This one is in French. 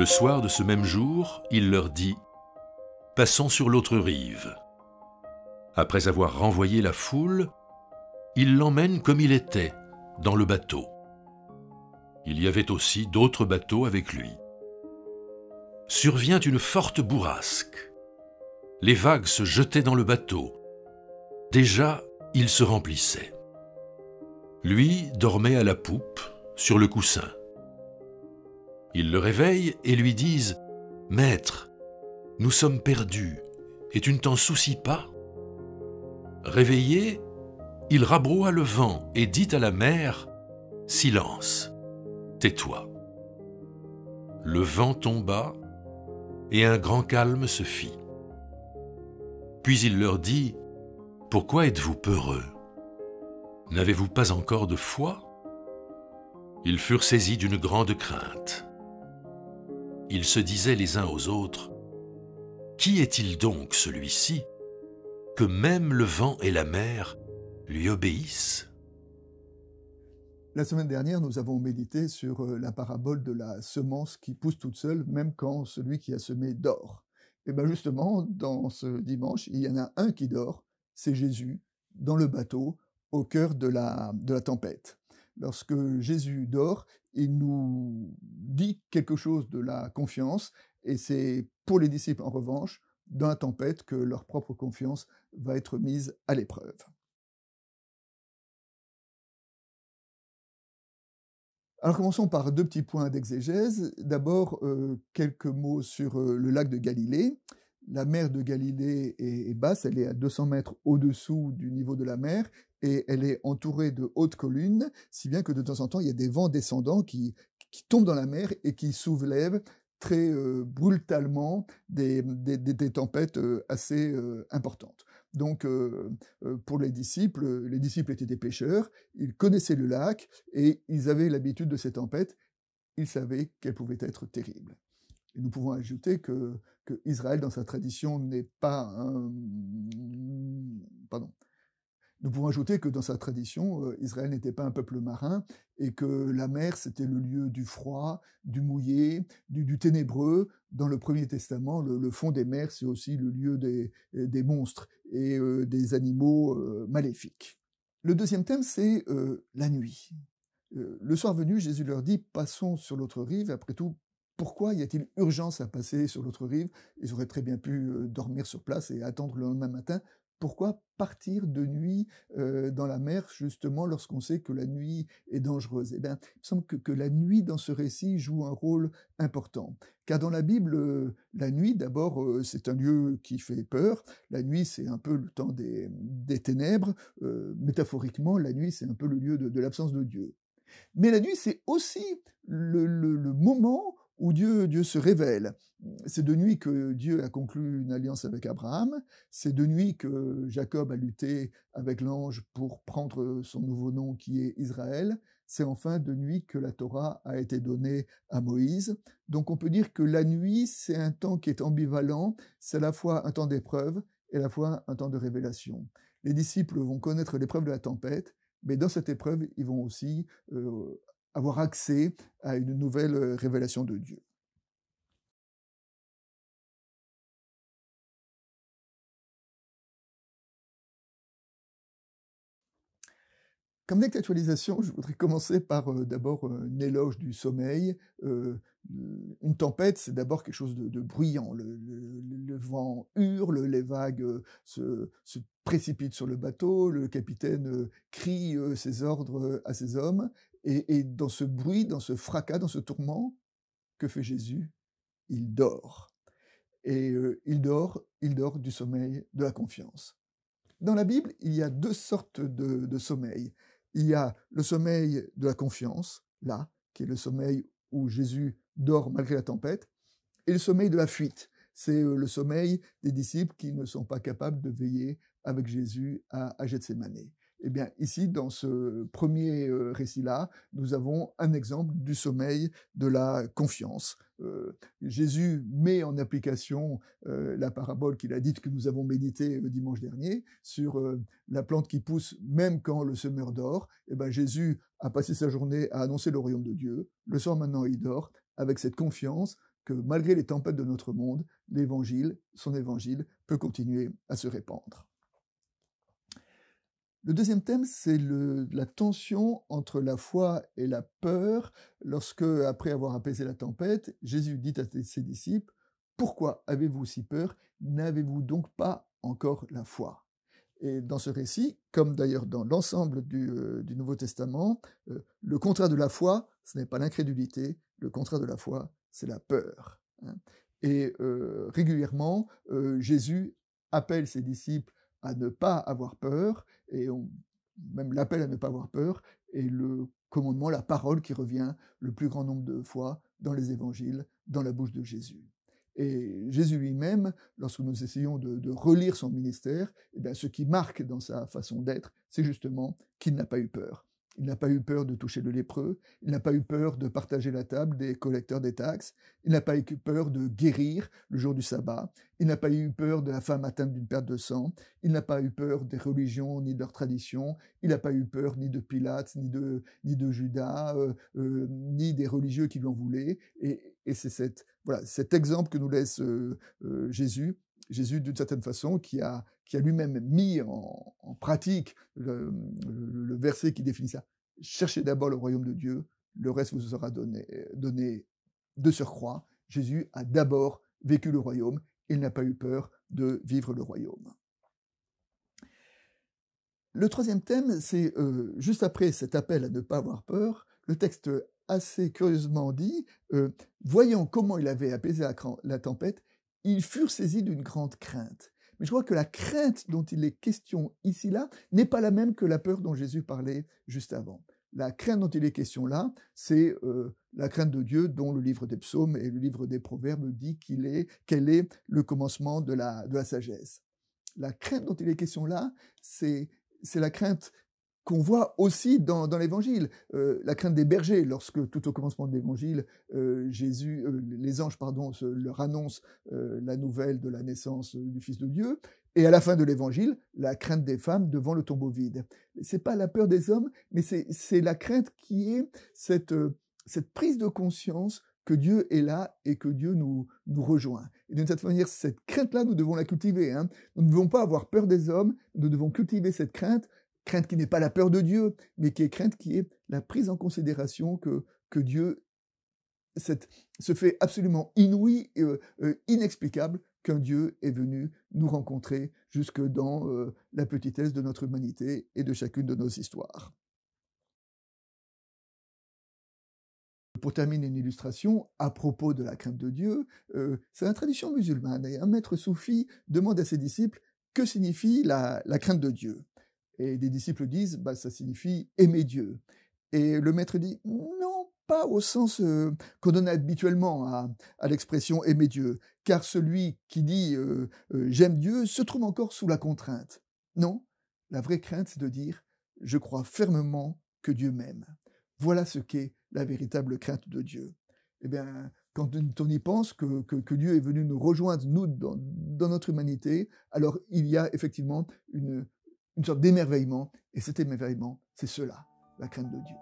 Le soir de ce même jour, il leur dit ⁇ Passons sur l'autre rive ⁇ Après avoir renvoyé la foule, il l'emmène comme il était, dans le bateau. Il y avait aussi d'autres bateaux avec lui. Survient une forte bourrasque. Les vagues se jetaient dans le bateau. Déjà, il se remplissait. Lui dormait à la poupe, sur le coussin. Ils le réveillent et lui disent ⁇ Maître, nous sommes perdus, et tu ne t'en soucies pas ?⁇ Réveillé, il rabroua le vent et dit à la mer ⁇ Silence, tais-toi ⁇ Le vent tomba, et un grand calme se fit. Puis il leur dit ⁇ Pourquoi êtes-vous peureux N'avez-vous pas encore de foi ?⁇ Ils furent saisis d'une grande crainte ils se disaient les uns aux autres « Qui est-il donc celui-ci que même le vent et la mer lui obéissent ?» La semaine dernière, nous avons médité sur euh, la parabole de la semence qui pousse toute seule, même quand celui qui a semé dort. Et eh bien justement, dans ce dimanche, il y en a un qui dort, c'est Jésus, dans le bateau, au cœur de la, de la tempête. Lorsque Jésus dort, il nous dit quelque chose de la confiance, et c'est pour les disciples en revanche, dans la tempête, que leur propre confiance va être mise à l'épreuve. Alors commençons par deux petits points d'exégèse. D'abord, euh, quelques mots sur euh, le lac de Galilée la mer de Galilée est, basse, elle est à 200 mètres au-dessous du niveau de la mer et elle est entourée de hautes collines, si bien que de temps en temps, il y a des vents descendants qui, tombent dans la mer et qui souvelèvent très euh, brutalement des, tempêtes euh, assez euh, importantes. Donc, pour les disciples, les disciples étaient des pêcheurs, ils connaissaient le lac et ils avaient l'habitude de ces tempêtes, ils savaient qu'elles pouvaient être terribles. Et nous pouvons ajouter que, Israël, dans sa tradition, n'est pas Pardon. Nous pouvons ajouter que dans sa tradition, euh, Israël n'était pas un peuple marin et que la mer, c'était le lieu du froid, du mouillé, du, ténébreux. Dans le Premier Testament, le, fond des mers, c'est aussi le lieu des, des monstres et euh, des animaux euh, maléfiques. Le deuxième thème, c'est la nuit. le soir venu, Jésus leur dit, passons sur l'autre rive, après tout, pourquoi y a-t-il urgence à passer sur l'autre rive Ils auraient très bien pu euh, dormir sur place et attendre le lendemain matin. Pourquoi partir de nuit euh, dans la mer, justement, lorsqu'on sait que la nuit est dangereuse Eh bien, il semble que, la nuit dans ce récit joue un rôle important. Car dans la Bible, euh, la nuit, d'abord, c'est un lieu qui fait peur. La nuit, c'est un peu le temps des, ténèbres. métaphoriquement, la nuit, c'est un peu le lieu de, l'absence de Dieu. Mais la nuit, c'est aussi le moment où Dieu, Dieu se révèle. C'est de nuit que Dieu a conclu une alliance avec Abraham, c'est de nuit que Jacob a lutté avec l'ange pour prendre son nouveau nom qui est Israël, c'est enfin de nuit que la Torah a été donnée à Moïse. Donc on peut dire que la nuit, c'est un temps qui est ambivalent, c'est à la fois un temps d'épreuve et à la fois un temps de révélation. Les disciples vont connaître l'épreuve de la tempête, mais dans cette épreuve, ils vont aussi euh, avoir accès à une nouvelle euh, révélation de Dieu. Comme next je voudrais commencer par euh, d'abord euh, un éloge du sommeil. une tempête, c'est d'abord quelque chose de, bruyant. Le, vent hurle, les vagues se, se, précipitent sur le bateau, le capitaine crie ses ordres à ses hommes, et, dans ce bruit, dans ce fracas, dans ce tourment, que fait Jésus Il dort. Et euh, il dort, il dort du sommeil de la confiance. Dans la Bible, il y a deux sortes de, sommeil. Il y a le sommeil de la confiance, là, qui est le sommeil où Jésus dort malgré la tempête, et le sommeil de la fuite. C'est euh, le sommeil des disciples qui ne sont pas capables de veiller avec Jésus à, à Gethsemane. Eh bien, ici, dans ce premier euh, récit-là, nous avons un exemple du sommeil de la confiance. Euh, Jésus met en application euh, la parabole qu'il a dite que nous avons méditée dimanche dernier sur la plante qui pousse même quand le semeur dort. Eh bien, Jésus a passé sa journée à annoncer le royaume de Dieu. Le soir maintenant, il dort avec cette confiance que malgré les tempêtes de notre monde, l'évangile, son évangile, peut continuer à se répandre. Le deuxième thème, c'est la tension entre la foi et la peur lorsque, après avoir apaisé la tempête, Jésus dit à ses disciples, Pourquoi avez-vous si peur N'avez-vous donc pas encore la foi Et dans ce récit, comme d'ailleurs dans l'ensemble du, euh, Nouveau Testament, euh, le contrat de la foi, ce n'est pas l'incrédulité, le contrat de la foi, c'est la peur. Hein. Et euh, régulièrement, Jésus appelle ses disciples à ne pas avoir peur, et même l'appel à ne pas avoir peur, est le commandement, la parole qui revient le plus grand nombre de fois dans les évangiles, dans la bouche de Jésus. Et Jésus lui-même, lorsque nous essayons de, relire son ministère, eh ce qui marque dans sa façon d'être, c'est justement qu'il n'a pas eu peur. Il n'a pas eu peur de toucher le lépreux, il n'a pas eu peur de partager la table des collecteurs des taxes, il n'a pas eu peur de guérir le jour du sabbat, il n'a pas eu peur de la femme atteinte d'une perte de sang, il n'a pas eu peur des religions ni de leurs traditions, il n'a pas eu peur ni de Pilate, ni de, ni de Judas, euh, euh, ni des religieux qui lui en voulaient. Et, c'est voilà, cet exemple que nous laisse euh, Jésus Jésus, d'une certaine façon, qui a, qui a lui-même mis en, pratique le, verset qui définit ça. Cherchez d'abord le royaume de Dieu, le reste vous sera donné, de surcroît. Jésus a d'abord vécu le royaume, il n'a pas eu peur de vivre le royaume. Le troisième thème, c'est euh, juste après cet appel à ne pas avoir peur, le texte assez curieusement dit, euh, voyant comment il avait apaisé la tempête, ils furent saisis d'une grande crainte. Mais je crois que la crainte dont il est question ici-là n'est pas la même que la peur dont Jésus parlait juste avant. La crainte dont il est question là, c'est euh, la crainte de Dieu dont le livre des psaumes et le livre des proverbes dit qu'il est, qu'elle est le commencement de la, sagesse. La crainte dont il est question là, c'est la crainte qu'on voit aussi dans, l'Évangile. Euh, la crainte des bergers, lorsque tout au commencement de l'Évangile, euh, Jésus, euh, les anges, pardon, leur annoncent la nouvelle de la naissance du Fils de Dieu, et à la fin de l'Évangile, la crainte des femmes devant le tombeau vide. n'est pas la peur des hommes, mais c'est la crainte qui est cette, prise de conscience que Dieu est là et que Dieu nous, nous rejoint. Et d'une certaine manière, cette crainte-là, nous devons la cultiver. Hein. Nous ne devons pas avoir peur des hommes, nous devons cultiver cette crainte crainte qui n'est pas la peur de Dieu, mais qui est crainte qui est la prise en considération que, Dieu, cette, ce fait absolument inouï et euh, euh, inexplicable qu'un Dieu est venu nous rencontrer jusque dans euh, la petitesse de notre humanité et de chacune de nos histoires. Pour terminer une illustration à propos de la crainte de Dieu, c'est la tradition musulmane et un maître soufi demande à ses disciples que signifie la, la crainte de Dieu. Et des disciples disent, bah, ça signifie aimer Dieu. Et le maître dit, non, pas au sens euh, qu'on donne habituellement à, l'expression aimer Dieu, car celui qui dit euh, euh, j'aime Dieu se trouve encore sous la contrainte. Non, la vraie crainte, c'est de dire je crois fermement que Dieu m'aime. Voilà ce qu'est la véritable crainte de Dieu. Eh bien, quand on y pense que, Dieu est venu nous rejoindre, nous, dans notre humanité, alors il y a effectivement une, une sorte d'émerveillement. Et cet émerveillement, c'est cela, la crainte de Dieu.